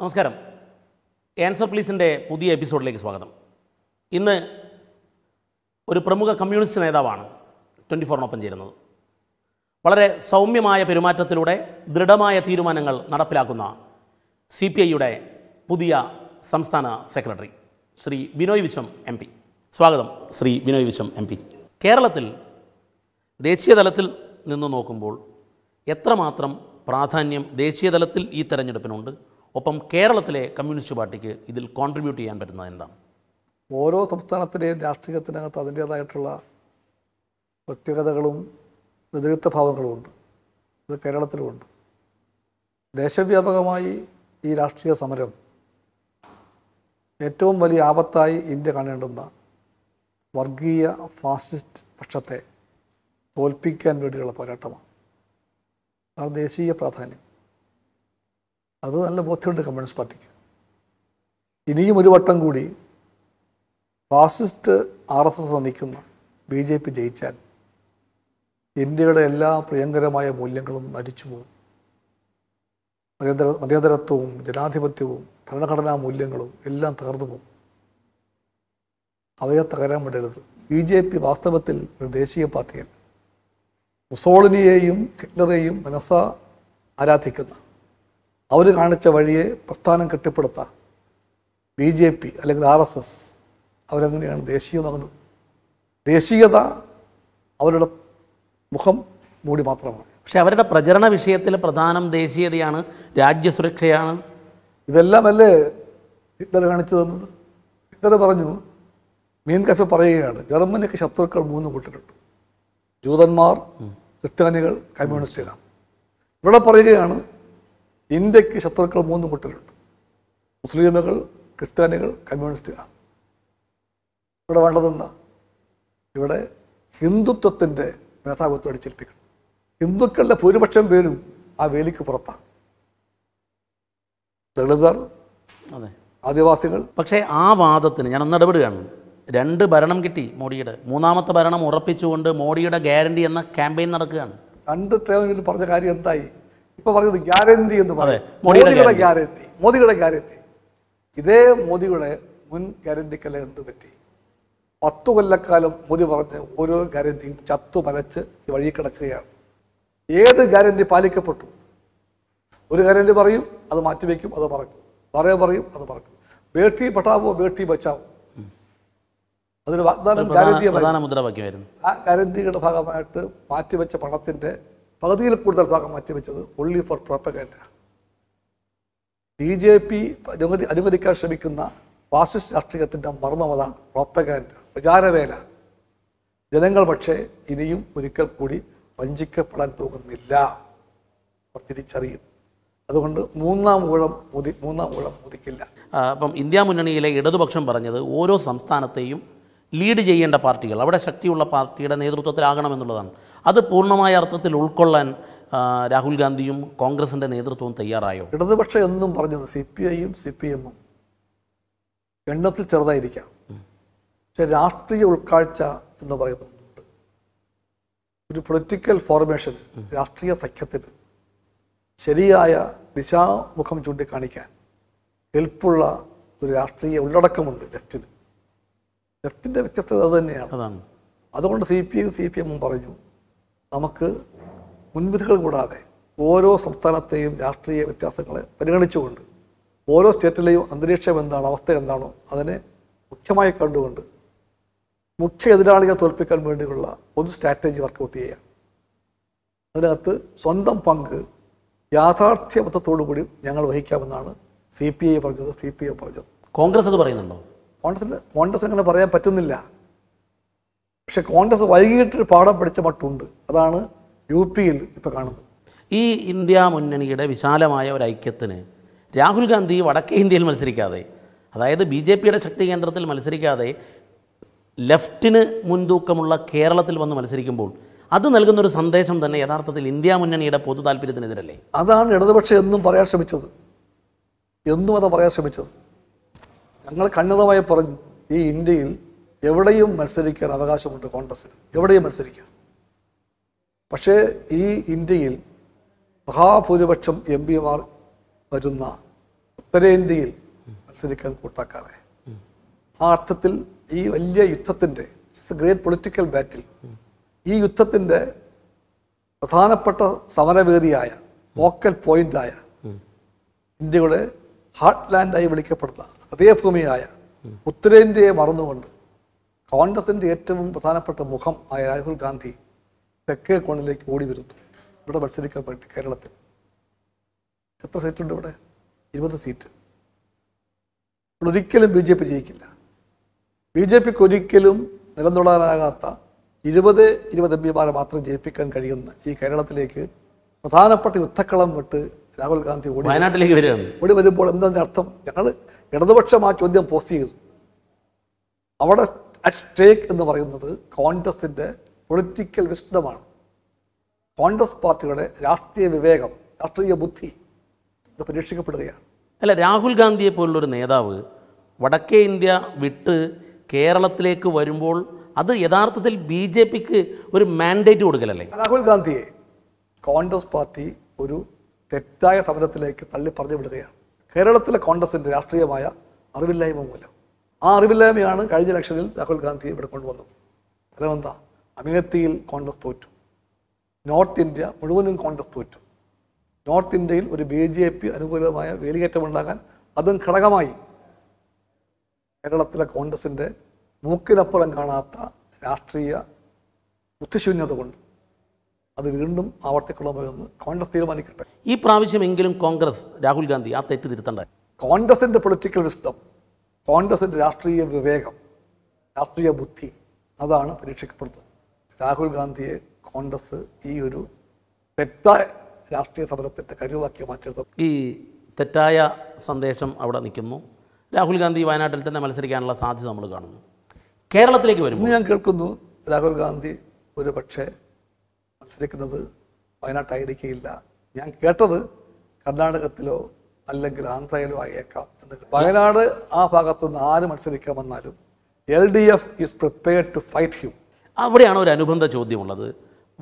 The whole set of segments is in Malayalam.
നമസ്കാരം ആൻസർ പ്ലീസിൻ്റെ പുതിയ എപ്പിസോഡിലേക്ക് സ്വാഗതം ഇന്ന് ഒരു പ്രമുഖ കമ്മ്യൂണിസ്റ്റ് നേതാവാണ് ട്വൻറ്റി ഫോറിനൊപ്പം ചേരുന്നത് വളരെ സൗമ്യമായ പെരുമാറ്റത്തിലൂടെ ദൃഢമായ തീരുമാനങ്ങൾ നടപ്പിലാക്കുന്ന സി പി ഐയുടെ പുതിയ സംസ്ഥാന secretary Shri Binoy Viswam M P സ്വാഗതം ശ്രീ ബിനോയ് വിശ്വം എം പി കേരളത്തിൽ ദേശീയ തലത്തിൽ നിന്ന് നോക്കുമ്പോൾ എത്രമാത്രം പ്രാധാന്യം ദേശീയ തലത്തിൽ ഈ തെരഞ്ഞെടുപ്പിനുണ്ട് ഒപ്പം കേരളത്തിലെ കമ്മ്യൂണിസ്റ്റ് പാർട്ടിക്ക് ഇതിൽ കോൺട്രിബ്യൂട്ട് ചെയ്യാൻ പറ്റുന്നത് എന്താണ് ഓരോ സംസ്ഥാനത്തിൻ്റെയും രാഷ്ട്രീയത്തിനകത്ത് അതിൻ്റേതായിട്ടുള്ള പ്രത്യേകതകളും വ്യതിരിക്ത ഉണ്ട് ഇത് കേരളത്തിലുമുണ്ട് ദേശവ്യാപകമായി ഈ രാഷ്ട്രീയ സമരം ഏറ്റവും വലിയ ആപത്തായി ഇന്ത്യ കാണേണ്ടുന്ന വർഗീയ ഫാസിസ്റ്റ് പക്ഷത്തെ തോൽപ്പിക്കാൻ വേണ്ടിയുള്ള പോരാട്ടമാണ് ആ ദേശീയ പ്രാധാന്യം അത് നല്ല ബോധ്യമുണ്ട് കമ്മ്യൂണിസ്റ്റ് പാർട്ടിക്ക് ഇനിയും ഒരു വട്ടം കൂടി ഫാസിസ്റ്റ് ആർ എസ് എസ് നയിക്കുന്ന ബി ജെ പി ജയിച്ചാൽ ഇന്ത്യയുടെ എല്ലാ പ്രിയങ്കരമായ മൂല്യങ്ങളും മരിച്ചു പോകും മതേതര മതേതരത്വവും ജനാധിപത്യവും ഭരണഘടനാ മൂല്യങ്ങളും എല്ലാം തകർന്നു പോകും അവയെ തകരാൻ വിടരുത് ബി ജെ പി വാസ്തവത്തിൽ ഒരു ദേശീയ പാർട്ടിയല്ല മുസോളിനിയെയും ഹിറ്റ്ലറെയും മനസ്സ ആരാധിക്കുന്ന അവർ കാണിച്ച വഴിയെ പ്രസ്ഥാനം കെട്ടിപ്പടുത്താം ബി ജെ പി അല്ലെങ്കിൽ ആർ എസ് എസ് അവരങ്ങനെയാണ് ദേശീയമാകുന്നത് ദേശീയത അവരുടെ മുഖം മൂടി മാത്രമാണ് പക്ഷേ അവരുടെ പ്രചരണ വിഷയത്തിൽ പ്രധാനം ദേശീയതയാണ് രാജ്യസുരക്ഷയാണ് ഇതെല്ലാമല്ലേ ഹിറ്റ്ലർ കാണിച്ചു തന്നത് ഹിറ്റ്ലർ പറഞ്ഞു മീൻ കഫെ പറയുകയാണ് ജർമ്മനിക്ക് ശത്രുക്കൾ മൂന്ന് കൂട്ടരുണ്ട് ജൂതന്മാർ ക്രിസ്ത്യാനികൾ കമ്മ്യൂണിസ്റ്റുകാർ ഇവിടെ പറയുകയാണ് ഇന്ത്യക്ക് ശത്രുക്കൾ മൂന്ന് കൂട്ടരുണ്ട് മുസ്ലിമുകൾ ക്രിസ്ത്യാനികൾ കമ്മ്യൂണിസ്റ്റുകാർ ഇവിടെ വേണ്ടതെന്ന് ഇവിടെ ഹിന്ദുത്വത്തിൻ്റെ മേധാവിത്വം അടിച്ചേൽപ്പിക്കണം ഹിന്ദുക്കളുടെ ഭൂരിപക്ഷം പേരും ആ വേലിക്ക് പുറത്താണ് ദളിതർ അതെ ആദിവാസികൾ പക്ഷേ ആ വാദത്തിന് ഞാൻ ഒന്ന് ഇടപെടുകയാണ് രണ്ട് ഭരണം കിട്ടി മോഡിയുടെ മൂന്നാമത്തെ ഭരണം ഉറപ്പിച്ചുകൊണ്ട് മോഡിയുടെ ഗ്യാരണ്ടി എന്ന ക്യാമ്പയിൻ നടക്കുകയാണ് രണ്ട് പറഞ്ഞ കാര്യം എന്തായി ഇപ്പൊ പറയുന്നത് ഗ്യാരണ്ടി എന്ന് പറയും മോദിയുടെ ഗ്യാരണ്ടി മോദിയുടെ ഗ്യാരണ്ടി ഇതേ മോദിയുടെ മുൻ ഗ്യാരണ്ടിക്കല്ല എന്ത് പറ്റി പത്തു കൊല്ലക്കാലം മോദി പറഞ്ഞ ഓരോ ഗ്യാരന്റിയും ചത്തു പരച്ച് വഴി കിടക്കുകയാണ് ഏത് ഗ്യാരണ്ടി പാലിക്കപ്പെട്ടു ഒരു ഗ്യാരണ്ടി പറയും അത് മാറ്റിവെക്കും അത് പറക്കും പറയ പറയും അത് പറക്കും ബേട്ടി പെട്ടാവോ ബേട്ടി ബച്ചാവോ അതിന് വാഗ്ദാനം ഗ്യാരണ്ടിയായിരുന്നു ആ ഗ്യാരണ്ടിയുടെ ഭാഗമായിട്ട് മാറ്റിവെച്ച പണത്തിന്റെ പകുതിയിൽ കൂടുതൽ ഭാഗം മാറ്റിവെച്ചത് only for propagate B J P അനുമതി അനുവദിക്കാൻ ശ്രമിക്കുന്ന ഫാസിസ്റ്റ് രാഷ്ട്രീയത്തിൻ്റെ മർമ്മം അതാണ് പ്രോപ്പഗാൻഡ പ്രചാരവേല ജനങ്ങൾ പക്ഷേ ഇനിയും ഒരിക്കൽ കൂടി വഞ്ചിക്കപ്പെടാൻ പോകുന്നില്ല അവർ തിരിച്ചറിയും അതുകൊണ്ട് മൂന്നാം ഊഴം മോദി മൂന്നാം ഊഴം മോദിക്കില്ല അപ്പം ഇന്ത്യ മുന്നണിയിലെ ഇടതുപക്ഷം പറഞ്ഞത് ഓരോ സംസ്ഥാനത്തെയും ലീഡ് ചെയ്യേണ്ട പാർട്ടികൾ അവിടെ ശക്തിയുള്ള പാർട്ടിയുടെ എന്നുള്ളതാണ് അത് പൂർണ്ണമായ അർത്ഥത്തിൽ ഉൾക്കൊള്ളാൻ രാഹുൽ ഗാന്ധിയും കോൺഗ്രസിൻ്റെ നേതൃത്വവും തയ്യാറായോ ഇടതുപക്ഷം എന്നും പറഞ്ഞത് സി പി ഐയും സി പി എമ്മും എണ്ണത്തിൽ ചെറുതായിരിക്കാം പക്ഷെ രാഷ്ട്രീയ ഉൾക്കാഴ്ച എന്ന് പറയുന്നുണ്ട് ഒരു പൊളിറ്റിക്കൽ ഫോർമേഷന് രാഷ്ട്രീയ സഖ്യത്തിന് ശരിയായ ദിശാമുഖം ചൂണ്ടിക്കാണിക്കാൻ ഹെൽപ്പുള്ള ഒരു രാഷ്ട്രീയ ഉള്ളടക്കമുണ്ട് ലെഫ്റ്റിന് ലെഫ്റ്റിൻ്റെ വ്യത്യസ്തത അത് തന്നെയാണ് അതുകൊണ്ട് C P I C P എമ്മും പറഞ്ഞു നമുക്ക് മുൻവിധികൾ കൂടാതെ ഓരോ സംസ്ഥാനത്തെയും രാഷ്ട്രീയ വ്യത്യാസങ്ങളെ പരിഗണിച്ചുകൊണ്ട് ഓരോ സ്റ്റേറ്റിലെയും അന്തരീക്ഷം എന്താണ് അവസ്ഥ എന്താണോ അതിനെ മുഖ്യമായി കണ്ടുകൊണ്ട് മുഖ്യ എതിരാളികൾ തോൽപ്പിക്കാൻ വേണ്ടിയുള്ള പൊതു സ്ട്രാറ്റജി വർക്കൗട്ട് ചെയ്യുക അതിനകത്ത് സ്വന്തം പങ്ക് കൂടി ഞങ്ങൾ വഹിക്കാമെന്നാണ് സി പി ഐ പറഞ്ഞത് സി പി ഐ പറഞ്ഞത് കോൺഗ്രസ് അത് പറയുന്നുണ്ടോ കോൺഗ്രസിന് കോൺഗ്രസ് അങ്ങനെ പറയാൻ പറ്റുന്നില്ല പക്ഷെ കോൺഗ്രസ് വൈകിട്ട് പാഠം പഠിച്ച മട്ടുണ്ട് അതാണ് യു പിയിൽ ഇപ്പോൾ കാണുന്നത് ഈ ഇന്ത്യ മുന്നണിയുടെ വിശാലമായ ഒരു ഐക്യത്തിന് രാഹുൽ ഗാന്ധി വടക്കേ ഇന്ത്യയിൽ മത്സരിക്കാതെ അതായത് ബി ജെ പിയുടെ ശക്തി കേന്ദ്രത്തിൽ മത്സരിക്കാതെ ലെഫ്റ്റിന് മുൻതൂക്കമുള്ള കേരളത്തിൽ വന്ന് മത്സരിക്കുമ്പോൾ അത് നൽകുന്നൊരു സന്ദേശം തന്നെ യഥാർത്ഥത്തിൽ ഇന്ത്യ മുന്നണിയുടെ പൊതു താല്പര്യത്തിനെതിരല്ലേ അതാണ് ഇടതുപക്ഷം എന്നും പറയാൻ ശ്രമിച്ചത് എന്നും അത് പറയാൻ ശ്രമിച്ചത് ഞങ്ങൾ ഖണ്ഡിതമായി പറഞ്ഞു ഈ ഇന്ത്യയിൽ എവിടെയും മത്സരിക്കാൻ അവകാശമുണ്ട് കോൺഗ്രസ്സിന് എവിടെയും മത്സരിക്കാം പക്ഷേ ഈ ഇന്ത്യയിൽ മഹാഭൂരിപക്ഷം എം പിമാർ വരുന്ന ഉത്തരേന്ത്യയിൽ മത്സരിക്കാൻ കൂട്ടാക്കാറെ ആ അർത്ഥത്തിൽ ഈ വലിയ യുദ്ധത്തിൻ്റെ ഗ്രേറ്റ് പൊളിറ്റിക്കൽ ബാറ്റിൽ ഈ യുദ്ധത്തിൻ്റെ പ്രധാനപ്പെട്ട സമരവേദിയായ ഫോക്കൽ പോയിന്റായ ഇന്ത്യയുടെ ഹാർട്ട് ലാൻഡായി വിളിക്കപ്പെടുന്ന ഹൃദയഭൂമിയായ ഉത്തരേന്ത്യയെ മറന്നുകൊണ്ട് കോൺഗ്രസിൻ്റെ ഏറ്റവും പ്രധാനപ്പെട്ട മുഖം ആയ രാഹുൽ ഗാന്ധി തെക്കേ കോണിലേക്ക് ഓടി വരുന്നു ഇവിടെ മത്സരിക്കാൻ വേണ്ടി കേരളത്തിൽ എത്ര സീറ്റുണ്ട് ഇവിടെ ഇരുപത് സീറ്റ് ഇവിടെ ഒരിക്കലും ബി ജെ പി ജയിക്കില്ല ബി ജെ പിക്ക് ഒരിക്കലും നിലനിടാനാകാത്ത ഇരുപത് ഇരുപത് എം പിമാരെ മാത്രം ജയിപ്പിക്കാൻ കഴിയുന്ന ഈ കേരളത്തിലേക്ക് പ്രധാനപ്പെട്ട യുദ്ധക്കളം വിട്ട് രാഹുൽ ഗാന്ധി ഓടി വയനാട്ടിലേക്ക് വരികയാണ് ഓടി വരുമ്പോൾ എന്താ അർത്ഥം ഞങ്ങൾ ഇടതുപക്ഷം ആ ചോദ്യം പോസ്റ്റ് ചെയ്തു അവിടെ അറ്റ് സ്റ്റേക്ക് എന്ന് പറയുന്നത് കോൺഗ്രസിൻ്റെ പൊളിറ്റിക്കൽ വിശദമാണ് കോൺഗ്രസ് പാർട്ടിയുടെ രാഷ്ട്രീയ വിവേകം രാഷ്ട്രീയ ബുദ്ധി ഇത് പരീക്ഷിക്കപ്പെടുകയാണ് അല്ല രാഹുൽ ഗാന്ധിയെ പോലുള്ളൊരു നേതാവ് വടക്കേ ഇന്ത്യ വിട്ട് കേരളത്തിലേക്ക് വരുമ്പോൾ അത് യഥാർത്ഥത്തിൽ ബി ജെ പിക്ക് ഒരു മാൻഡേറ്റ് കൊടുക്കലല്ലേ രാഹുൽ ഗാന്ധിയെ കോൺഗ്രസ് പാർട്ടി ഒരു തെറ്റായ സമരത്തിലേക്ക് തള്ളി പറഞ്ഞു വിടുകയാണ് കേരളത്തിലെ കോൺഗ്രസിൻ്റെ രാഷ്ട്രീയമായ അറിവില്ലായ്മ മൂലം ആ അറിവില്ലായ്മയാണ് കഴിഞ്ഞ ഇലക്ഷനിൽ രാഹുൽ ഗാന്ധി ഇവിടെ കൊണ്ടുവന്നത് എന്താ അമേത്തിയിൽ കോൺഗ്രസ് തോറ്റു നോർത്ത് ഇന്ത്യ മുഴുവനും കോൺഗ്രസ് തോറ്റു നോർത്ത് ഇന്ത്യയിൽ ഒരു ബി ജെ പി അനുകൂലമായ വേലികേറ്റമുണ്ടാകാൻ അതും ഘടകമായി കേരളത്തിലെ കോൺഗ്രസിൻ്റെ മൂക്കിനപ്പുറം കാണാത്ത രാഷ്ട്രീയ ബുദ്ധിശൂന്യത കൊണ്ട് അത് വീണ്ടും ആവർത്തിക്കണമോ കോൺഗ്രസ് തീരുമാനിക്കട്ടെ ഈ പ്രാവശ്യമെങ്കിലും കോൺഗ്രസ് രാഹുൽ ഗാന്ധി ആ തെറ്റ് തിരുത്തണ്ട കോൺഗ്രസിൻ്റെ പൊളിറ്റിക്കൽ വിസ്തം കോൺഗ്രസിൻ്റെ രാഷ്ട്രീയ വിവേകം രാഷ്ട്രീയ ബുദ്ധി അതാണ് പരീക്ഷിക്കപ്പെടുന്നത് രാഹുൽ ഗാന്ധിയെ കോൺഗ്രസ് ഈ ഒരു തെറ്റായ രാഷ്ട്രീയ സമരത്തിൻ്റെ കരുവാക്കി മാറ്റരുത് ഈ തെറ്റായ സന്ദേശം അവിടെ നിൽക്കുന്നു രാഹുൽ ഗാന്ധി വയനാട്ടിൽ തന്നെ മത്സരിക്കാനുള്ള സാധ്യത നമ്മൾ കാണുന്നു കേരളത്തിലേക്ക് വരും ഞാൻ കേൾക്കുന്നു രാഹുൽ ഗാന്ധി ഒരു പക്ഷേ മത്സരിക്കുന്നത് വയനാട്ടായിരിക്കില്ല ഞാൻ കേട്ടത് കർണാടകത്തിലോ അല്ലെങ്കിൽ ആന്ധ്രയിലും ആയേക്കാം എന്ന് വയനാട് ആ ഭാഗത്ത് നിന്ന് ആര് മത്സരിക്കാൻ വന്നാലും L D F is prepared to fight ഹ്യൂ അവിടെയാണ് ഒരു അനുബന്ധ ചോദ്യമുള്ളത്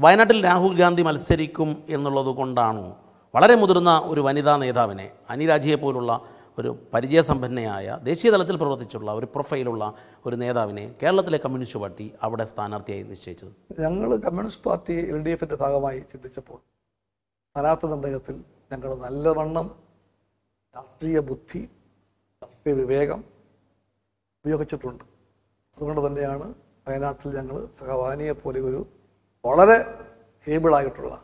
വയനാട്ടിൽ രാഹുൽ ഗാന്ധി മത്സരിക്കും എന്നുള്ളത് കൊണ്ടാണോ വളരെ മുതിർന്ന ഒരു വനിതാ നേതാവിനെ അനിരാജിയെ പോലുള്ള ഒരു പരിചയസമ്പന്നയായ ദേശീയ തലത്തിൽ പ്രവർത്തിച്ചുള്ള ഒരു പ്രൊഫൈലുള്ള ഒരു നേതാവിനെ കേരളത്തിലെ കമ്മ്യൂണിസ്റ്റ് പാർട്ടി അവിടെ സ്ഥാനാർത്ഥിയായി നിശ്ചയിച്ചത് ഞങ്ങൾ കമ്മ്യൂണിസ്റ്റ് പാർട്ടി എൽ ഡി എഫിൻ്റെ ഭാഗമായി ചിന്തിച്ചപ്പോൾ സ്ഥാനാർത്ഥി നിർണയത്തിൽ ഞങ്ങൾ നല്ലവണ്ണം രാഷ്ട്രീയ ബുദ്ധി രാഷ്ട്രീയ വിവേകം ഉപയോഗിച്ചിട്ടുണ്ട് അതുകൊണ്ട് തന്നെയാണ് വയനാട്ടിൽ ഞങ്ങൾ സഹവാനിയെ പോലെ ഒരു വളരെ ഏബിളായിട്ടുള്ള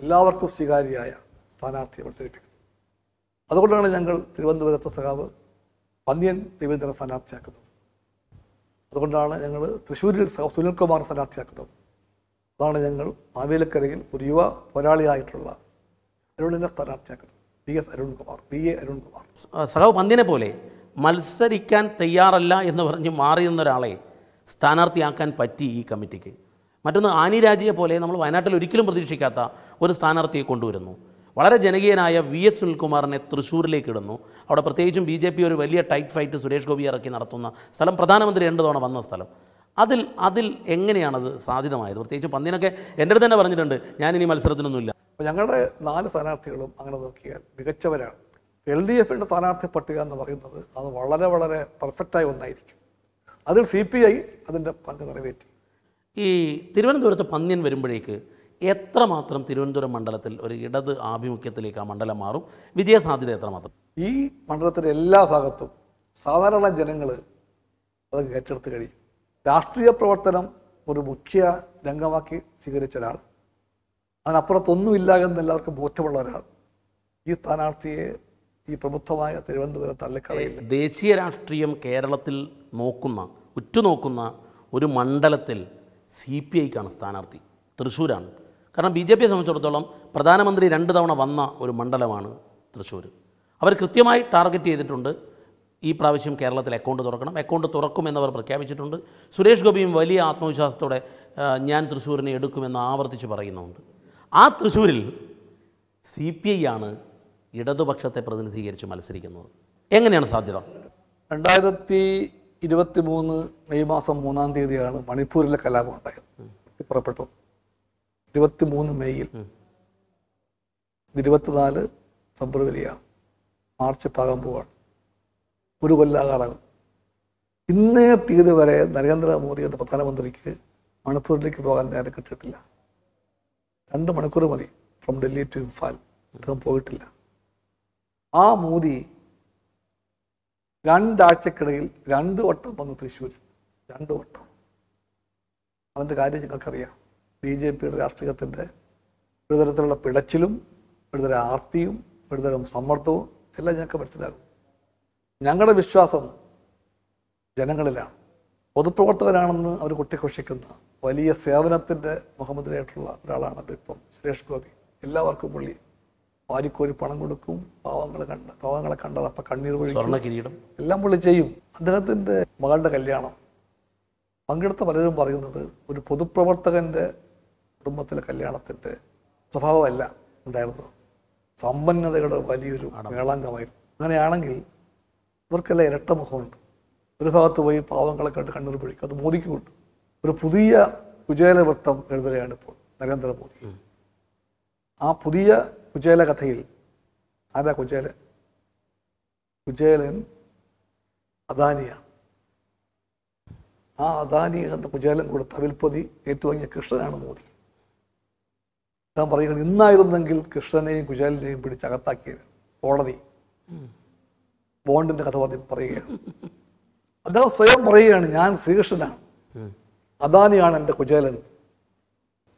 എല്ലാവർക്കും സ്വീകാര്യയായ സ്ഥാനാർത്ഥിയെ മത്സരിപ്പിക്കുന്നത് അതുകൊണ്ടാണ് ഞങ്ങൾ തിരുവനന്തപുരത്തെ സഖാവ് പന്ന്യൻ രവീന്ദ്രനെ സ്ഥാനാർത്ഥിയാക്കുന്നത് അതുകൊണ്ടാണ് ഞങ്ങൾ തൃശ്ശൂരിൽ സഖാവ് സുനിൽകുമാർ സ്ഥാനാർത്ഥിയാക്കുന്നത് അതാണ് ഞങ്ങൾ മാവേലിക്കരയിൽ ഒരു യുവ പോരാളിയായിട്ടുള്ള അരുളിനെ സ്ഥാനാർത്ഥിയാക്കുന്നത് P S Arunkumar P A Arunkumar സഖാവ് പന്തിനെ പോലെ മത്സരിക്കാൻ തയ്യാറല്ല എന്ന് പറഞ്ഞ് മാറി നിന്നൊരാളെ സ്ഥാനാർത്ഥിയാക്കാൻ പറ്റി ഈ കമ്മിറ്റിക്ക് മറ്റൊന്ന് ആനി പോലെ നമ്മൾ വയനാട്ടിൽ ഒരിക്കലും പ്രതീക്ഷിക്കാത്ത ഒരു സ്ഥാനാർത്ഥിയെ കൊണ്ടുവരുന്നു വളരെ ജനകീയനായ വി എസ് സുനിൽകുമാറിനെ തൃശ്ശൂരിലേക്ക് ഇടുന്നു അവിടെ പ്രത്യേകിച്ചും ബി ജെ പി ഒരു വലിയ ടൈറ്റ് ഫൈറ്റ് സുരേഷ് ഗോപി ഇറക്കി നടത്തുന്ന സ്ഥലം പ്രധാനമന്ത്രി രണ്ട് തവണ വന്ന സ്ഥലം അതിൽ അതിൽ എങ്ങനെയാണത് സാധ്യതമായത് പ്രത്യേകിച്ച് പന്തിനൊക്കെ എൻ്റെ അടുത്ത് തന്നെ പറഞ്ഞിട്ടുണ്ട് ഞാൻ ഇനി മത്സരത്തിനൊന്നുമില്ല അപ്പോൾ ഞങ്ങളുടെ നാല് സ്ഥാനാർത്ഥികളും അങ്ങനെ നോക്കിയാൽ മികച്ചവരാണ് എൽ ഡി എഫിൻ്റെ സ്ഥാനാർത്ഥി പട്ടിക എന്ന് പറയുന്നത് അത് വളരെ വളരെ പെർഫെക്റ്റായി ഒന്നായിരിക്കും അതിൽ സി പി ഐ അതിൻ്റെ പങ്ക് നിറവേറ്റി ഈ തിരുവനന്തപുരത്ത് പന്ന്യൻ വരുമ്പോഴേക്ക് എത്രമാത്രം തിരുവനന്തപുരം മണ്ഡലത്തിൽ ഒരു ഇടത് ആഭിമുഖ്യത്തിലേക്ക് ആ മണ്ഡലം മാറും വിജയസാധ്യത എത്രമാത്രം ഈ മണ്ഡലത്തിൻ്റെ എല്ലാ ഭാഗത്തും സാധാരണ ജനങ്ങൾ അത് ഏറ്റെടുത്ത് കഴിയും രാഷ്ട്രീയ പ്രവർത്തനം ഒരു മുഖ്യ രംഗമാക്കി സ്വീകരിച്ച ഒരാൾ അതിനപ്പുറത്തൊന്നുമില്ല എന്ന് എല്ലാവർക്കും ബോധ്യമുള്ള ഒരാൾ ഈ സ്ഥാനാർത്ഥിയെ ഈ പ്രബുദ്ധമായ തിരുവനന്തപുരം തള്ളിക്കളയിൽ ദേശീയ രാഷ്ട്രീയം കേരളത്തിൽ നോക്കുന്ന ഉറ്റുനോക്കുന്ന ഒരു മണ്ഡലത്തിൽ സി പി ഐക്കാണ് സ്ഥാനാർത്ഥി തൃശ്ശൂരാണ് കാരണം ബി ജെ പിയെ സംബന്ധിച്ചിടത്തോളം പ്രധാനമന്ത്രി രണ്ട് തവണ വന്ന ഒരു മണ്ഡലമാണ് തൃശ്ശൂർ അവർ കൃത്യമായി ടാർഗറ്റ് ചെയ്തിട്ടുണ്ട് ഈ പ്രാവശ്യം കേരളത്തിൽ അക്കൗണ്ട് തുറക്കണം അക്കൗണ്ട് തുറക്കുമെന്നവർ പ്രഖ്യാപിച്ചിട്ടുണ്ട് സുരേഷ് ഗോപിയും വലിയ ആത്മവിശ്വാസത്തോടെ ഞാൻ തൃശ്ശൂരിനെ എടുക്കുമെന്ന് ആവർത്തിച്ച് പറയുന്നുണ്ട് ആ തൃശ്ശൂരിൽ സി പി ഐ ആണ് ഇടതുപക്ഷത്തെ പ്രതിനിധീകരിച്ച് മത്സരിക്കുന്നത് എങ്ങനെയാണ് സാധ്യത രണ്ടായിരത്തി ഇരുപത്തി മൂന്ന് മെയ് മാസം മൂന്നാം തീയതിയാണ് മണിപ്പൂരിലെ കലാപം ഉണ്ടായത് പുറപ്പെട്ടത് ഇരുപത്തി മൂന്ന് മെയ്യിൽ ഇരുപത്തിനാല് ഫെബ്രുവരിയാണ് മാർച്ച് പകമ്പുവാണ് ഒരു കൊല്ലാകാറാകും ഇന്നേ തീയതി വരെ നരേന്ദ്രമോദി എന്ന പ്രധാനമന്ത്രിക്ക് മണിപ്പൂരിലേക്ക് പോകാൻ നേരം കിട്ടിയിട്ടില്ല രണ്ട് മണിക്കൂർ മതി ഫ്രം ഡൽഹി ടു ഇംഫാൽ അദ്ദേഹം പോയിട്ടില്ല ആ മോദി രണ്ടാഴ്ചക്കിടയിൽ രണ്ട് വട്ടം വന്നു തൃശ്ശൂർ രണ്ട് വട്ടം അതിൻ്റെ കാര്യം നിങ്ങൾക്കറിയാം ബി ജെ പിയുടെ രാഷ്ട്രീയത്തിൻ്റെ ഒരു തരത്തിലുള്ള പിടച്ചിലും ഒരു തരം ആർത്തിയും ഒരു തരം സമ്മർദ്ദവും എല്ലാം ഞങ്ങൾക്ക് മനസ്സിലാകും ഞങ്ങളുടെ വിശ്വാസം ജനങ്ങളിലാണ് പൊതുപ്രവർത്തകരാണെന്ന് അവർ കുട്ടിഘോഷിക്കുന്ന വലിയ സേവനത്തിൻ്റെ മുഖമുദ്രയായിട്ടുള്ള ഒരാളാണല്ലോ ഇപ്പം സുരേഷ് ഗോപി എല്ലാവർക്കും പുള്ളി വാരിക്കോരി പണം കൊടുക്കും പാവങ്ങൾ കണ്ട് പാവങ്ങളെ കണ്ടാൽ അപ്പം കണ്ണീർ വഴി കിരീടം എല്ലാം പുള്ളി ചെയ്യും അദ്ദേഹത്തിൻ്റെ മകളുടെ കല്യാണം പങ്കെടുത്ത പലരും പറയുന്നത് ഒരു പൊതുപ്രവർത്തകൻ്റെ കുടുംബത്തിലെ കല്യാണത്തിൻ്റെ സ്വഭാവമല്ല ഉണ്ടായിരുന്നത് സമ്പന്നതയുടെ വലിയൊരു മേളാങ്കമായിരുന്നു അങ്ങനെയാണെങ്കിൽ ഇവർക്കെല്ലാം ഇരട്ട മുഖമുണ്ട് ഒരു ഭാഗത്ത് പോയി പാവങ്ങളെ കണ്ട് കണ്ണൂർ പിടിക്കും അത് മോദിക്കുമുണ്ട് ഒരു പുതിയ കുചേലവൃത്തം എഴുതുകയാണ് ഇപ്പോൾ നരേന്ദ്രമോദി ആ പുതിയ കുചേല കഥയിൽ ആരാ കുചേലൻ കുചേലൻ അദാനിയാണ് ആ അദാനി എന്ന കുചേലൻ കൊടുത്ത വിൽപ്പതി ഏറ്റുവാങ്ങിയ കൃഷ്ണനാണ് മോദി ഞാൻ പറയുകയാണ് ഇന്നായിരുന്നെങ്കിൽ കൃഷ്ണനെയും കുചേലിനെയും പിടിച്ച് അകത്താക്കിയത് കോടതി ബോണ്ടിന്റെ കഥ പറഞ്ഞ് പറയുകയാണ് അദ്ദേഹം സ്വയം പറയുകയാണ് ഞാൻ ശ്രീകൃഷ്ണനാണ് അദാനിയാണ് എൻ്റെ കുചേലൻ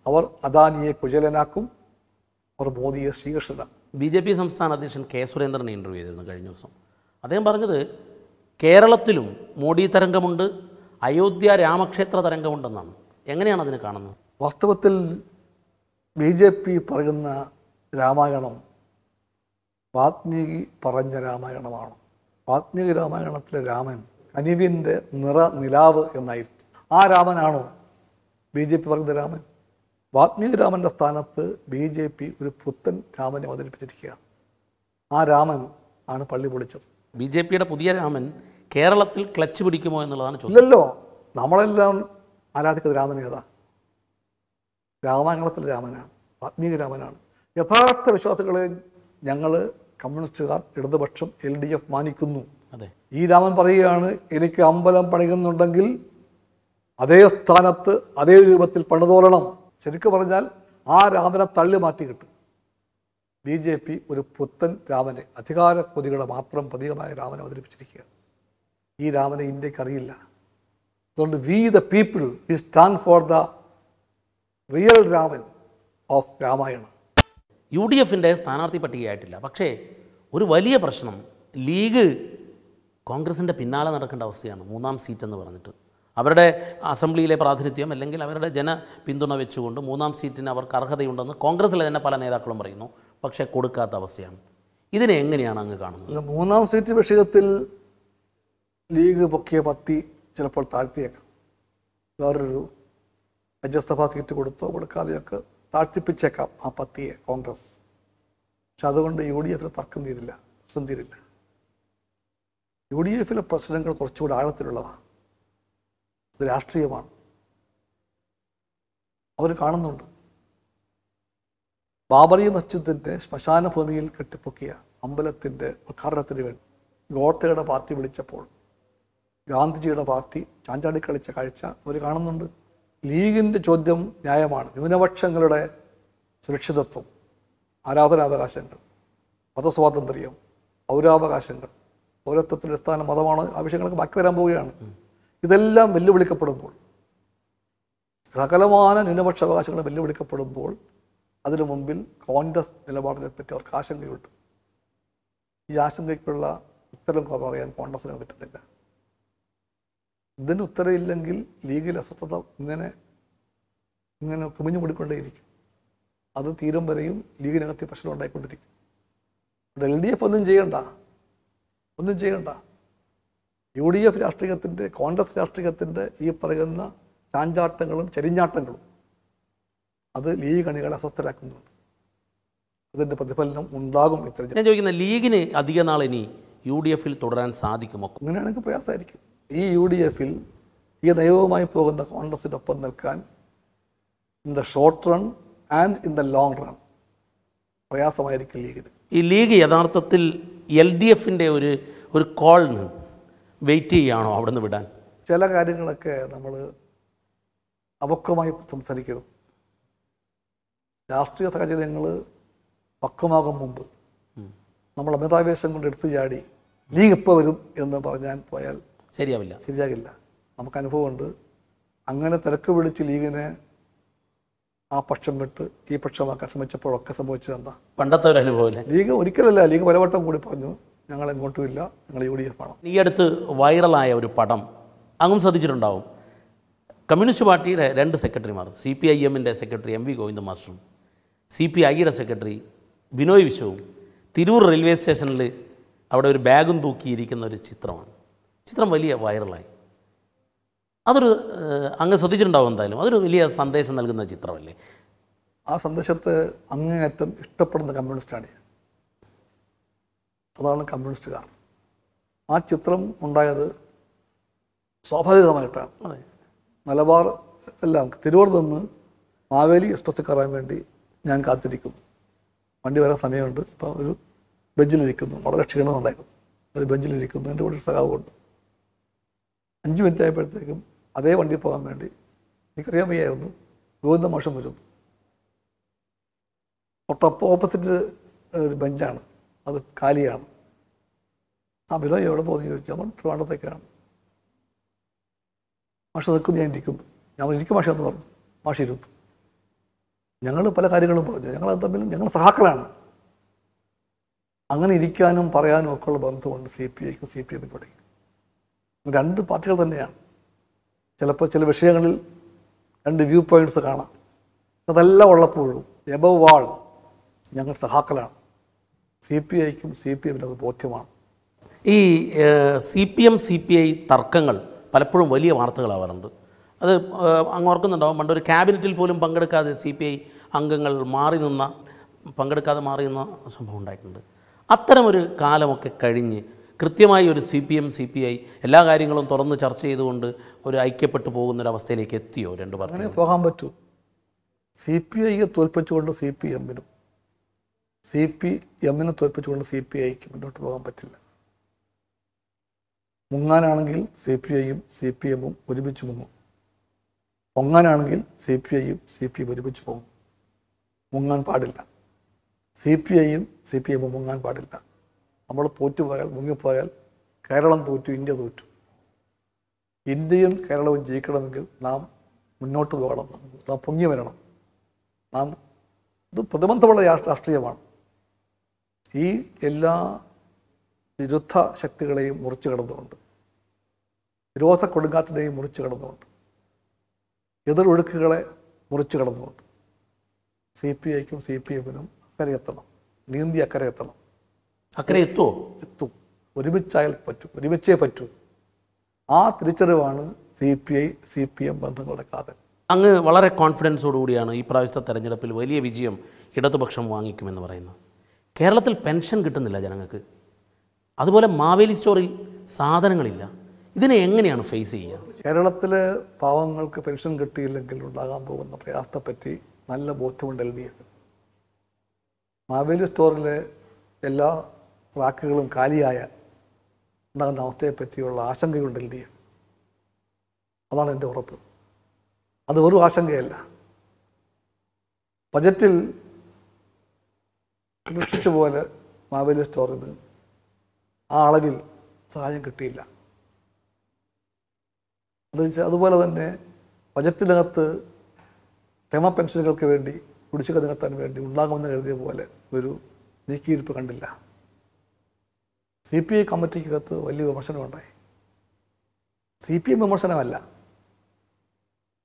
അവർ അദാനിയെ കുചേലനാക്കും അവർ മോദിയെ ശ്രീകൃഷ്ണനാക്കും ബി ജെ പി സംസ്ഥാന അധ്യക്ഷൻ കെ സുരേന്ദ്രനെ ഇൻ്റർവ്യൂ ചെയ്തിരുന്നു കഴിഞ്ഞ ദിവസം അദ്ദേഹം പറഞ്ഞത് കേരളത്തിലും മോഡി തരംഗമുണ്ട് അയോധ്യ രാമക്ഷേത്ര തരംഗമുണ്ടെന്നാണ് എങ്ങനെയാണ് അതിനെ കാണുന്നത് വാസ്തവത്തിൽ ബി ജെ പി പറയുന്ന രാമായണം വാത്മീകി പറഞ്ഞ രാമായണമാണ് വാത്മീക രാമായണത്തിലെ രാമൻ കനിവിൻ്റെ നിറ നിലാവ് എന്നായിരുന്നു ആ രാമനാണോ ബി ജെ പി പറഞ്ഞ രാമൻ വാത്മീക രാമൻ്റെ സ്ഥാനത്ത് ബി ജെ പി ഒരു പുത്തൻ രാമനെ അവതരിപ്പിച്ചിരിക്കുകയാണ് ആ രാമൻ ആണ് പള്ളി പൊളിച്ചത് ബി ജെ പിയുടെ പുതിയ രാമൻ കേരളത്തിൽ ക്ലച്ച് പിടിക്കുമോ എന്നുള്ളതാണ് ചോദ്യം ഇല്ലല്ലോ നമ്മളെല്ലാം ആരാധിക്കുന്ന രാമൻ ഏതാ രാമായണത്തിലെ രാമനാണ് വാത്മീക രാമനാണ് യഥാർത്ഥ വിശ്വാസികളെ ഞങ്ങൾ കമ്മ്യൂണിസ്റ്റുകാർ ഇടതുപക്ഷം എൽ ഡി എഫ് മാനിക്കുന്നു ഈ രാമൻ പറയുകയാണ് എനിക്ക് അമ്പലം പണിയുന്നുണ്ടെങ്കിൽ അതേ സ്ഥാനത്ത് അതേ രൂപത്തിൽ പണിതോരണം ശരിക്കു പറഞ്ഞാൽ ആ രാമനെ തള്ളി മാറ്റി കിട്ടും ബി ജെ പി ഒരു പുത്തൻ രാമനെ അധികാര കൊതികളെ മാത്രം പതികമായ രാമനെ അവതരിപ്പിച്ചിരിക്കുകയാണ് ഈ രാമനെ ഇന്ത്യക്ക് അറിയില്ല അതുകൊണ്ട് we the people we stand for the real Raman of Ramayanam U D എഫിൻ്റെ സ്ഥാനാർത്ഥി പട്ടികയായിട്ടില്ല പക്ഷേ ഒരു വലിയ പ്രശ്നം ലീഗ് കോൺഗ്രസിൻ്റെ പിന്നാലെ നടക്കേണ്ട അവസ്ഥയാണ് മൂന്നാം സീറ്റ് എന്ന് പറഞ്ഞിട്ട് അവരുടെ അസംബ്ലിയിലെ പ്രാതിനിധ്യം അല്ലെങ്കിൽ അവരുടെ ജന പിന്തുണ വെച്ചുകൊണ്ട് മൂന്നാം സീറ്റിന് അവർക്ക് അർഹതയുണ്ടെന്ന് കോൺഗ്രസ്സിലെ തന്നെ പല നേതാക്കളും പറയുന്നു പക്ഷേ കൊടുക്കാത്ത അവസ്ഥയാണ് ഇതിനെ എങ്ങനെയാണ് അങ്ങ് കാണുന്നത് മൂന്നാം സീറ്റ് വിഷയത്തിൽ ലീഗ് പൊക്കിയ പത്തി ചിലപ്പോൾ താഴ്ത്തിയേക്കാം വേറൊരു രാജ്യസഭാ സീറ്റ് കൊടുത്തോ കൊടുക്കാതെയൊക്കെ താഴ്ത്തിപ്പിച്ചേക്കാം ആ പത്തിയെ കോൺഗ്രസ് പക്ഷെ അതുകൊണ്ട് യു ഡി എഫിൽ തർക്കം തീരില്ല പ്രശ്നം തീരില്ല യു ഡി എഫിലെ പ്രശ്നങ്ങൾ കുറച്ചുകൂടി ആഴത്തിലുള്ളതാണ് അത് രാഷ്ട്രീയമാണ് അവർ കാണുന്നുണ്ട് ബാബറി മസ്ജിദിൻ്റെ ശ്മശാന ഭൂമിയിൽ കെട്ടിപ്പൊക്കിയ അമ്പലത്തിൻ്റെ ഉദ്ഘാടനത്തിന് വേണ്ടി ഗോട്ടയുടെ പാർട്ടി വിളിച്ചപ്പോൾ ഗാന്ധിജിയുടെ പാർട്ടി ചാഞ്ചാടി കളിച്ച കാഴ്ച അവർ കാണുന്നുണ്ട് ലീഗിൻ്റെ ചോദ്യം ന്യായമാണ് ന്യൂനപക്ഷങ്ങളുടെ സുരക്ഷിതത്വം ആരാധനാവകാശങ്ങൾ മതസ്വാതന്ത്ര്യം പൗരാവകാശങ്ങൾ പൗരത്വത്തിൻ്റെ സ്ഥാന മതമാണ് ആവശ്യങ്ങൾക്ക് ബാക്കി വരാൻ പോവുകയാണ് ഇതെല്ലാം വെല്ലുവിളിക്കപ്പെടുമ്പോൾ സകലമാന ന്യൂനപക്ഷ അവകാശങ്ങൾ വെല്ലുവിളിക്കപ്പെടുമ്പോൾ അതിനു മുമ്പിൽ കോൺഗ്രസ് നിലപാടിനെ പറ്റി അവർക്ക് ആശങ്കയുണ്ട് ഈ ആശങ്കയ്ക്കുള്ള ഉത്തരം പറയാൻ കോൺഗ്രസിന് പറ്റുന്നില്ല ഇതിന് ഉത്തരവില്ലെങ്കിൽ ലീഗിൽ അസ്വസ്ഥത ഇങ്ങനെ ഇങ്ങനെ കുമിഞ്ഞു കൊടുക്കൊണ്ടേയിരിക്കും അത് തീരും വരെയും ലീഗിനകത്ത് പ്രശ്നം ഉണ്ടായിക്കൊണ്ടിരിക്കും എൽ ഡി എഫ് ഒന്നും ചെയ്യണ്ട ഒന്നും ചെയ്യണ്ട യു ഡി എഫ് രാഷ്ട്രീയത്തിൻ്റെ കോൺഗ്രസ് രാഷ്ട്രീയത്തിൻ്റെ ഈ പറയുന്ന ചാഞ്ചാട്ടങ്ങളും ചരിഞ്ഞാട്ടങ്ങളും അത് ലീഗ് അണികളെ അസ്വസ്ഥരാക്കുന്നുണ്ട് അതിൻ്റെ പ്രതിഫലനം ഉണ്ടാകും ഇത്ര ഞാൻ ചോദിക്കുന്ന ലീഗിന് അധിക നാൾ ഇനി യു ഡി എഫിൽ തുടരാൻ സാധിക്കുമോ അങ്ങനെയാണെങ്കിൽ പ്രയാസമായിരിക്കും ഈ യു ഡി എഫിൽ ഈ നയവുമായി പോകുന്ന കോൺഗ്രസിനൊപ്പം നിൽക്കാൻ in the short run and in the long run പ്രയാസമായിരിക്കും ലീഗിന് ഈ ലീഗ് യഥാർത്ഥത്തിൽ എൽ ഡി എഫിൻ്റെ ഒരു ഒരു കോളിന് വെയിറ്റ് ചെയ്യുകയാണോ അവിടെ നിന്ന് വിടാൻ ചില കാര്യങ്ങളൊക്കെ നമ്മൾ അവക്വമായി സംസാരിക്കണം രാഷ്ട്രീയ സാഹചര്യങ്ങൾ പക്വമാകും മുമ്പ് നമ്മൾ അമിതാവേശം കൊണ്ട് എടുത്തു ചാടി ലീഗ് എപ്പോൾ വരും എന്ന് പറഞ്ഞാൽ പോയാൽ ശരിയാവില്ല ശരിയാകില്ല നമുക്ക് അനുഭവമുണ്ട് അങ്ങനെ തിരക്ക് പിടിച്ച് ലീഗിനെ ആ പക്ഷം വിട്ട് ഈ പക്ഷമാക്കാൻ ശ്രമിച്ചപ്പോഴൊക്കെ സംഭവിച്ചത് എന്താ പണ്ടത്തെ ഒരു അനുഭവം ലീഗ് ഒരിക്കലല്ല ലീഗ് പലവട്ടം കൂടി പറഞ്ഞു ഞങ്ങൾ എങ്ങോട്ടും ഇല്ല ഞങ്ങൾ യു ഡി എഫ് ആണ് ഈ അടുത്ത് വൈറലായ ഒരു പടം അങ്ങും ശ്രദ്ധിച്ചിട്ടുണ്ടാവും കമ്മ്യൂണിസ്റ്റ് പാർട്ടിയുടെ രണ്ട് സെക്രട്ടറിമാർ സി പി ഐ എമ്മിൻ്റെ സെക്രട്ടറി എം വി ഗോവിന്ദ മാസ്റ്ററും സി പി ഐയുടെ സെക്രട്ടറി ബിനോയ് വിശ്വവും തിരൂർ റെയിൽവേ സ്റ്റേഷനിൽ അവിടെ ഒരു ബാഗും തൂക്കിയിരിക്കുന്ന ഒരു ചിത്രമാണ് ചിത്രം വലിയ വൈറലായി അതൊരു അങ്ങ് ശ്രദ്ധിച്ചിട്ടുണ്ടാവും എന്തായാലും അതൊരു വലിയ സന്ദേശം നൽകുന്ന ചിത്രമല്ലേ ആ സന്ദേശത്തെ അങ്ങേയറ്റം ഇഷ്ടപ്പെടുന്ന കമ്മ്യൂണിസ്റ്റാണ് അതാണ് കമ്മ്യൂണിസ്റ്റുകാർ ആ ചിത്രം ഉണ്ടായത് സ്വാഭാവികമായിട്ടാണ് മലബാർ എല്ലാം തിരുവനന്തപുരത്ത് നിന്ന് മാവേലി എക്സ്പ്രസ് കയറാൻ വേണ്ടി ഞാൻ കാത്തിരിക്കുന്നു വണ്ടി വരാൻ സമയമുണ്ട് ഇപ്പോൾ ഒരു ബെഞ്ചിലിരിക്കുന്നു വളരെ ക്ഷീണമുണ്ടായിരുന്നു ഒരു ബെഞ്ചിലിരിക്കുന്നു എൻ്റെ കൂടെ ഒരു സഖാവ് അഞ്ച് മിനിറ്റ് ആയപ്പോഴത്തേക്കും അതേ വണ്ടിയിൽ പോകാൻ വേണ്ടി എനിക്കറിയാൻ വയ്യായിരുന്നു ഗോവിന്ദ മോഷം വരുന്നു തൊട്ടപ്പ് ഓപ്പോസിറ്റ് ഒരു ബെഞ്ചാണ് അത് കാലിയാണ് ആ ബിലോ എവിടെ പോകുന്നു ചോദിച്ചാൽ നമ്മൾ ട്രിവാണ്ടത്തേക്കാണ് മാഷ നിൽക്കുന്നു ഞാൻ ഇരിക്കുന്നു ഞാൻ എനിക്ക് മാഷ എന്ന് പറഞ്ഞു മാഷ ഇരുത്തു ഞങ്ങൾ പല കാര്യങ്ങളും പറഞ്ഞു ഞങ്ങൾ തമ്മിൽ ഞങ്ങൾ സഹാക്കളാണ് അങ്ങനെ ഇരിക്കാനും പറയാനും ഒക്കെയുള്ള ബന്ധമുണ്ട് സി പി ഐക്കും സി പി എമ്മിനും ഇടയിൽ രണ്ട് പാർട്ടികൾ തന്നെയാണ് ചിലപ്പോൾ ചില വിഷയങ്ങളിൽ രണ്ട് വ്യൂ പോയിൻറ്റ്സ് കാണാം അതെല്ലാം ഉള്ളപ്പോഴും എബവ് വാൾ ഞങ്ങൾ സഹാക്കലാണ് സി പി ഐക്കും സി പി എമ്മിനും അത് ബോധ്യമാണ് ഈ C P M C P I തർക്കങ്ങൾ പലപ്പോഴും വലിയ വാർത്തകളാവാറുണ്ട് അത് അങ്ങ് ഓർക്കുന്നുണ്ടാവും പണ്ട് ഒരു ക്യാബിനറ്റിൽ പോലും പങ്കെടുക്കാതെ സി പി ഐ അംഗങ്ങൾ മാറി നിന്ന പങ്കെടുക്കാതെ മാറി നിന്ന സംഭവം ഉണ്ടായിട്ടുണ്ട് അത്തരമൊരു കാലമൊക്കെ കഴിഞ്ഞ് കൃത്യമായി ഒരു C P M C P I എല്ലാ കാര്യങ്ങളും തുറന്ന് ചർച്ച ചെയ്തുകൊണ്ട് ഒരു ഐക്യപ്പെട്ടു പോകുന്നൊരവസ്ഥയിലേക്ക് എത്തിയോ രണ്ട് പറഞ്ഞു അങ്ങനെ പോകാൻ പറ്റൂ സി പി ഐയെ തോൽപ്പിച്ചുകൊണ്ട് സി പി എമ്മിനും സി പി എമ്മിനെ തോൽപ്പിച്ചുകൊണ്ട് സി പി ഐക്ക് മുന്നോട്ട് പോകാൻ പറ്റില്ല മുങ്ങാനാണെങ്കിൽ സി പി ഐയും സി പി എമ്മും ഒരുമിച്ച് മുങ്ങും പൊങ്ങാനാണെങ്കിൽ സി പി ഐയും സി പി എം ഒരുമിച്ച് പോകും മുങ്ങാൻ പാടില്ല സി പി ഐയും സി പി എമ്മും മുങ്ങാൻ പാടില്ല നമ്മൾ തോറ്റുപോയാൽ മുങ്ങിപ്പോയാൽ കേരളം തോറ്റു ഇന്ത്യ തോറ്റു ഇന്ത്യയും കേരളവും ജയിക്കണമെങ്കിൽ നാം മുന്നോട്ട് പോകണം നാം പൊങ്ങി വരണം നാം ഇത് പ്രതിബന്ധമുള്ള രാഷ്ട്രീയമാണ് ഈ എല്ലാ വിരുദ്ധ ശക്തികളെയും മുറിച്ചു കിടന്നുകൊണ്ട് വിരോധ കൊടുങ്കാറ്റിനെയും മുറിച്ചു കിടന്നുകൊണ്ട് ഒഴുക്കുകളെ മുറിച്ചു കിടന്നുകൊണ്ട് സി പി ഐക്കും സി പി എമ്മിനും അക്കരെ എത്തണം നീന്തി അക്കരെ എത്തണം അക്കരെ എത്തുമോ എത്തും ഒരുമിച്ചായാൽ പറ്റും ഒരുമിച്ചേ പറ്റൂ ആ തിരിച്ചറിവാണ് C P I C P M ബന്ധങ്ങളുടെ കാതൽ അങ്ങ് വളരെ കോൺഫിഡൻസോടുകൂടിയാണ് ഈ പ്രാവശ്യത്തെ തെരഞ്ഞെടുപ്പിൽ വലിയ വിജയം ഇടതുപക്ഷം വാങ്ങിക്കുമെന്ന് പറയുന്നത് കേരളത്തിൽ പെൻഷൻ കിട്ടുന്നില്ല ജനങ്ങൾക്ക് അതുപോലെ മാവേലി സ്റ്റോറിൽ സാധനങ്ങളില്ല ഇതിനെ എങ്ങനെയാണ് ഫേസ് ചെയ്യുക കേരളത്തിലെ പാവങ്ങൾക്ക് പെൻഷൻ കിട്ടിയില്ലെങ്കിൽ ഉണ്ടാകാൻ പോകുന്ന പ്രയാസത്തെപ്പറ്റി നല്ല ബോധ്യമുണ്ട് മാവേലി സ്റ്റോറിലെ എല്ലാ റാക്കുകളും കാലിയായ ഉണ്ടാകുന്ന അവസ്ഥയെപ്പറ്റിയുള്ള ആശങ്കയുണ്ട് എൽ ഡി എഫ് അതാണ് എൻ്റെ ഉറപ്പ് അത് വെറും ആശങ്കയല്ല ബജറ്റിൽ പ്രതീക്ഷിച്ച പോലെ മാവേലി സ്റ്റോറിന് ആ അളവിൽ സഹായം കിട്ടിയില്ല അത് അതുപോലെ തന്നെ ബജറ്റിനകത്ത് ക്ഷമ പെൻഷനുകൾക്ക് വേണ്ടി കുടിശ്ശിക നികത്താൻ വേണ്ടി ഉണ്ടാകുമെന്ന് കരുതിയ പോലെ ഒരു നീക്കിയിരിപ്പ് കണ്ടില്ല സി പി ഐ കമ്മിറ്റിക്കകത്ത് വലിയ വിമർശനമുണ്ടായി സി പി എം വിമർശനമല്ല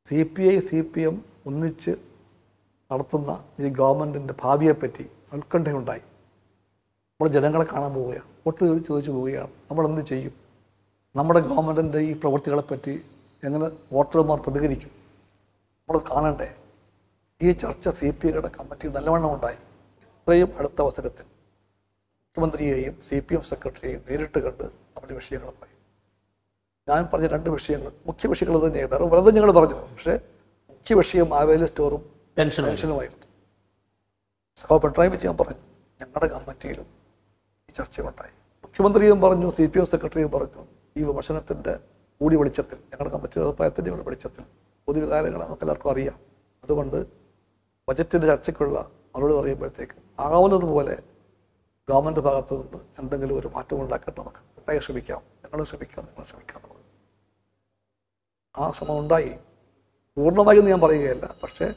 C P I C P M ഒന്നിച്ച് നടത്തുന്ന ഈ ഗവൺമെൻറ്റിൻ്റെ ഭാവിയെപ്പറ്റി ഉത്കണ്ഠയുണ്ടായി നമ്മൾ ജനങ്ങളെ കാണാൻ പോവുകയാണ് വോട്ട് ചോദിച്ചു പോവുകയാണ് നമ്മൾ എന്ത് ചെയ്യും നമ്മുടെ ഗവൺമെൻറ്റിൻ്റെ ഈ പ്രവൃത്തികളെപ്പറ്റി എങ്ങനെ വോട്ടർമാർ പ്രതികരിക്കും നമ്മൾ കാണണ്ടേ ഈ ചർച്ച സി പി ഐയുടെ കമ്മിറ്റി നല്ലവണ്ണം ഉണ്ടായി ഇത്രയും അടുത്ത അവസരത്തിൽ മുഖ്യമന്ത്രിയെയും സി പി എം സെക്രട്ടറിയെയും നേരിട്ട് കണ്ട് നമ്മൾ വിഷയങ്ങൾ പറയും ഞാൻ പറഞ്ഞ രണ്ട് വിഷയങ്ങൾ മുഖ്യ വിഷയങ്ങൾ തന്നെയാണ് വേറെ വളരെ ഞങ്ങൾ പറഞ്ഞു പക്ഷേ മുഖ്യ വിഷയം മാവേലി സ്റ്റോറും പെൻഷൻ പെൻഷനുമായിരുന്നു സഹോ പിണറായി വിജയൻ പറഞ്ഞു ഞങ്ങളുടെ കമ്മിറ്റിയിലും ഈ ചർച്ചയുണ്ടായി മുഖ്യമന്ത്രിയും പറഞ്ഞു സി പി എം സെക്രട്ടറിയും പറഞ്ഞു ഈ വിമർശനത്തിൻ്റെ കൂടി വെളിച്ചത്തിൽ ഞങ്ങളുടെ കമ്മിറ്റി അഭിപ്രായത്തിൻ്റെ കൂടി വെളിച്ചത്തിൽ പൊതുവികാരങ്ങൾ നമുക്ക് എല്ലാവർക്കും അറിയാം അതുകൊണ്ട് ബജറ്റിൻ്റെ ചർച്ചയ്ക്കുള്ള മറുപടി പറയുമ്പോഴത്തേക്കും ആകാവുന്നതുപോലെ ഗവൺമെൻറ് ഭാഗത്തു നിന്ന് എന്തെങ്കിലും ഒരു മാറ്റം ഉണ്ടാക്കട്ടെ നമുക്ക് ഉണ്ടായി ശ്രമിക്കാം ഞങ്ങൾ ശ്രമിക്കാം നിങ്ങൾ ശ്രമിക്കാം നമ്മൾ ആ ശ്രമം ഉണ്ടായി എന്ന് ഞാൻ പറയുകയല്ല പക്ഷേ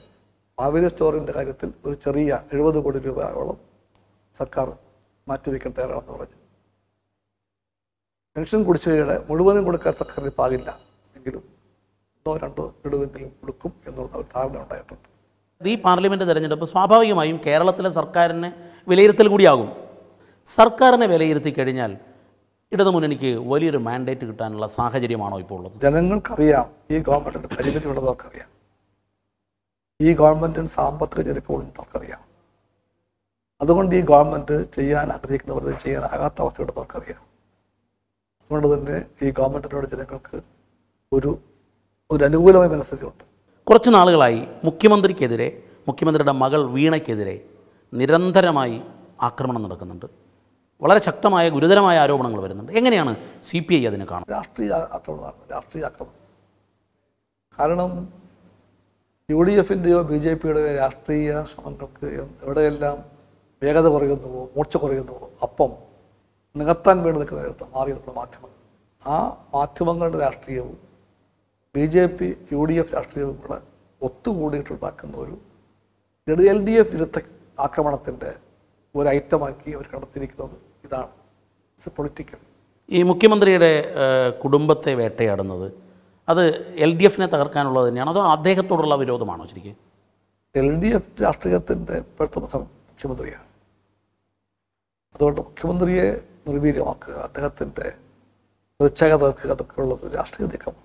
മാവേലി സ്റ്റോറിൻ്റെ കാര്യത്തിൽ ഒരു ചെറിയ എഴുപത് കോടി രൂപയോളം സർക്കാർ മാറ്റിവെക്കാൻ തയ്യാറാണെന്ന് പറഞ്ഞു പെൻഷൻ കുടിശ്ശികയുടെ മുഴുവനും കൊടുക്കാൻ സർക്കാരിന് പാകില്ല എങ്കിലും ഒന്നോ രണ്ടോ ഗഡുവെങ്കിലും കൊടുക്കും എന്നുള്ള ഒരു ധാരണ ഉണ്ടായിട്ടുണ്ട് ഈ പാർലമെൻറ്റ് തെരഞ്ഞെടുപ്പ് സ്വാഭാവികമായും കേരളത്തിലെ സർക്കാരിന് വിലയിരുത്തൽ കൂടിയാകും സർക്കാരിനെ വിലയിരുത്തി കഴിഞ്ഞാൽ ഇടതുമുന്നണിക്ക് വലിയൊരു മാൻഡേറ്റ് കിട്ടാനുള്ള സാഹചര്യമാണോ ഇപ്പോൾ ഉള്ളത് ജനങ്ങൾക്കറിയാം ഈ ഗവൺമെൻറ്റിൻ്റെ പരിമിതി ഉള്ളതവർക്കറിയാം ഈ ഗവൺമെൻറ്റിന് സാമ്പത്തിക ചെരുപ്പുള്ളതൊക്കറിയാം അതുകൊണ്ട് ഈ ഗവൺമെൻറ് ചെയ്യാൻ ആഗ്രഹിക്കുന്നവർക്ക് ചെയ്യാനാകാത്ത അവസ്ഥയുള്ളതൊക്കറിയാം അതുകൊണ്ട് തന്നെ ഈ ഗവൺമെൻറ്റിനോട് ജനങ്ങൾക്ക് ഒരു ഒരു അനുകൂലമായ മനസ്ഥിതിയുണ്ട് കുറച്ച് നാളുകളായി മുഖ്യമന്ത്രിക്കെതിരെ മുഖ്യമന്ത്രിയുടെ മകൾ വീണയ്ക്കെതിരെ നിരന്തരമായി ആക്രമണം നടക്കുന്നുണ്ട് വളരെ ശക്തമായ ഗുരുതരമായ ആരോപണങ്ങൾ വരുന്നുണ്ട് എങ്ങനെയാണ് സി പി ഐ അതിനെ കാണുന്നത് രാഷ്ട്രീയ ആക്രമണമാണ് രാഷ്ട്രീയ ആക്രമണം കാരണം യു ഡി എഫിൻ്റെയോ ബി ജെ പിയുടെയോ രാഷ്ട്രീയ ശ്രമങ്ങൾക്ക് എവിടെയെല്ലാം വേഗത കുറയുന്നുവോ മൂർച്ച കുറയുന്നുവോ അപ്പം നികത്താൻ വേണ്ടി നിൽക്കുന്ന നേരത്തെ മാറി നമ്മുടെ മാധ്യമങ്ങൾ ആ മാധ്യമങ്ങളുടെ രാഷ്ട്രീയവും B J P U D F രാഷ്ട്രീയവും കൂടെ ഒത്തുകൂടിയിട്ടുണ്ടാക്കുന്ന ഒരു എൽ ഡി എഫ് വിരുദ്ധ ആക്രമണത്തിൻ്റെ ഒരു ഐറ്റമാക്കി അവർ കണ്ടെത്തിയിരിക്കുന്നത് ഇതാണ് ഇറ്റ്സ് പൊളിറ്റിക്കൽ ഈ മുഖ്യമന്ത്രിയുടെ കുടുംബത്തെ വേട്ടയാടുന്നത് അത് എൽ ഡി എഫിനെ തകർക്കാനുള്ളത് തന്നെയാണ് അതോ അദ്ദേഹത്തോടുള്ള വിരോധമാണോ ശരിക്കും എൽ ഡി എഫ് രാഷ്ട്രീയത്തിൻ്റെ ഇപ്പോഴത്തെ പ്രഥമ മുഖ്യമന്ത്രിയാണ് അതുകൊണ്ട് മുഖ്യമന്ത്രിയെ നിർവീര്യമാക്കുക അദ്ദേഹത്തിൻ്റെ പ്രതിച്ഛായ തീർക്കുക അതൊക്കെയുള്ളത് രാഷ്ട്രീയ നീക്കമാണ്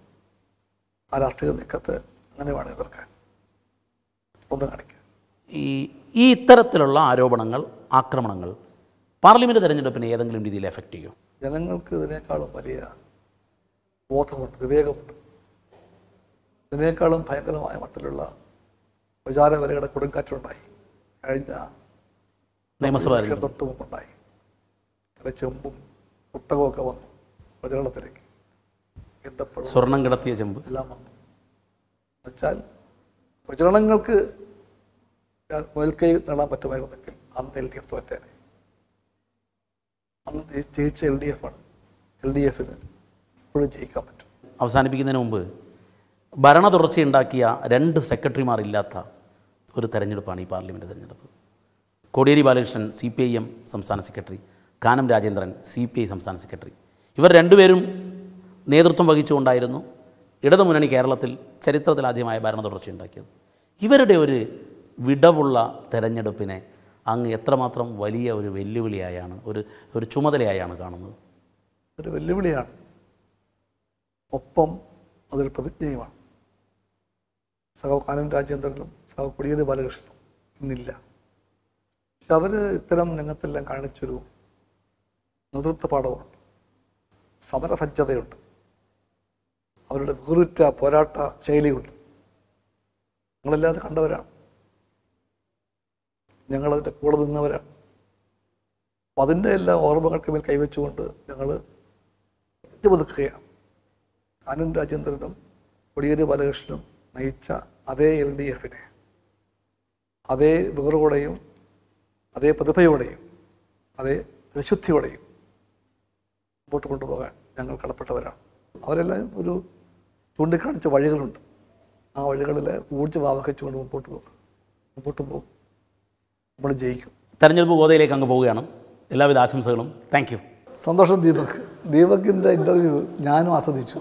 ആ രാഷ്ട്രീയ നീക്കത്തെ അങ്ങനെ വേണം എതിർക്കാൻ ഒന്ന് കാണിക്കുക ഈ ഈ ഇത്തരത്തിലുള്ള ആരോപണങ്ങൾ ആക്രമണങ്ങൾ പാർലമെൻറ്റ് തെരഞ്ഞെടുപ്പിനെ ഏതെങ്കിലും രീതിയിൽ എഫക്റ്റ് ചെയ്യും ജനങ്ങൾക്ക് ഇതിനേക്കാളും വലിയ ബോധമുണ്ട് വിവേകമുണ്ട് ഇതിനേക്കാളും ഭയങ്കരമായ മട്ടിലുള്ള വിചാരവലയുടെ കൊടുങ്കാറ്റുണ്ടായി കഴിഞ്ഞ നിയമസഭാ തൊട്ട് മുമ്പുണ്ടായി ചില ചെമ്പും കുട്ടകമൊക്കെ വന്നു പ്രചരണത്തിലേക്ക് എന്തപ്പോഴും സ്വർണം കിടത്തിയ ചെമ്പ് എല്ലാം വന്നു എന്നുവെച്ചാൽ പ്രചരണങ്ങൾക്ക് മേൽക്കൈ നേടാൻ പറ്റുമായിരുന്നെങ്കിൽ അന്ന് എൽ ഡി എഫ് തോറ്റേനെ അന്ന് ജയിച്ച എൽ ഡി എഫാണ് എൽ ഡി എഫിന് ഇപ്പോഴും ജയിക്കാൻ പറ്റും അവസാനിപ്പിക്കുന്നതിന് മുമ്പ് ഭരണ തുടർച്ചയുണ്ടാക്കിയ രണ്ട് സെക്രട്ടറിമാർ ഇല്ലാത്ത ഒരു തെരഞ്ഞെടുപ്പാണ് ഈ പാർലമെൻറ്റ് തെരഞ്ഞെടുപ്പ് Kodiyeri Balakrishnan C P I M സംസ്ഥാന സെക്രട്ടറി Kanam Rajendran C P I സംസ്ഥാന സെക്രട്ടറി ഇവർ രണ്ടുപേരും നേതൃത്വം വഹിച്ചുകൊണ്ടായിരുന്നു ഇടതുമുന്നണി കേരളത്തിൽ ചരിത്രത്തിലാദ്യമായ ഭരണ തുടർച്ചയുണ്ടാക്കിയത് ഇവരുടെ ഒരു വിടവുള്ള തെരഞ്ഞെടുപ്പിനെ അങ്ങ് എത്രമാത്രം വലിയ ഒരു വെല്ലുവിളിയായാണ് ഒരു ഒരു ചുമതലയായാണ് കാണുന്നത് ഒരു വെല്ലുവിളിയാണ് ഒപ്പം അതൊരു പ്രതിജ്ഞയുമാണ് സഹോ കാനം രാജേന്ദ്രനും സഹോ കൊടിയേരി ബാലകൃഷ്ണനും ഇന്നില്ല പക്ഷെ അവർ ഇത്തരം രംഗത്തെല്ലാം കാണിച്ചൊരു നേതൃത്വ പാഠമുണ്ട് സമരസജ്ജതയുണ്ട് അവരുടെ വീറുറ്റ പോരാട്ട ശൈലിയുണ്ട് നമ്മളെല്ലാവരും കണ്ടവരാണ് ഞങ്ങളതിൻ്റെ കൂടെ നിന്നവരാണ് അപ്പം അതിൻ്റെ എല്ലാ ഓർമ്മകൾക്ക് മേൽ കൈവച്ചുകൊണ്ട് ഞങ്ങൾ ഏറ്റുപുതുക്കുകയാണ് ആനന്ദ് രാജേന്ദ്രനും കൊടിയേരി ബാലകൃഷ്ണനും നയിച്ച അതേ എൽ ഡി എഫിനെ അതേ വിവറോടെയും അതേ പ്രതിഭയോടെയും അതേ പരിശുദ്ധിയോടെയും മുമ്പോട്ട് കൊണ്ടുപോകാൻ ഞങ്ങൾ കടപ്പെട്ടവരാണ് അവരെല്ലാം ഒരു ചൂണ്ടിക്കാണിച്ച വഴികളുണ്ട് ആ വഴികളിൽ ഊർജ്ജം ആവഹിച്ചുകൊണ്ട് മുമ്പോട്ട് പോകും മുമ്പോട്ട് പോകും നമ്മൾ ജയിക്കും തെരഞ്ഞെടുപ്പ് ഗോതയിലേക്ക് അങ്ങ് പോവുകയാണ് എല്ലാവിധ ആശംസകളും താങ്ക് സന്തോഷം ദീപക് ദീപകിൻ്റെ ഇൻ്റർവ്യൂ ഞാനും ആസ്വദിച്ചു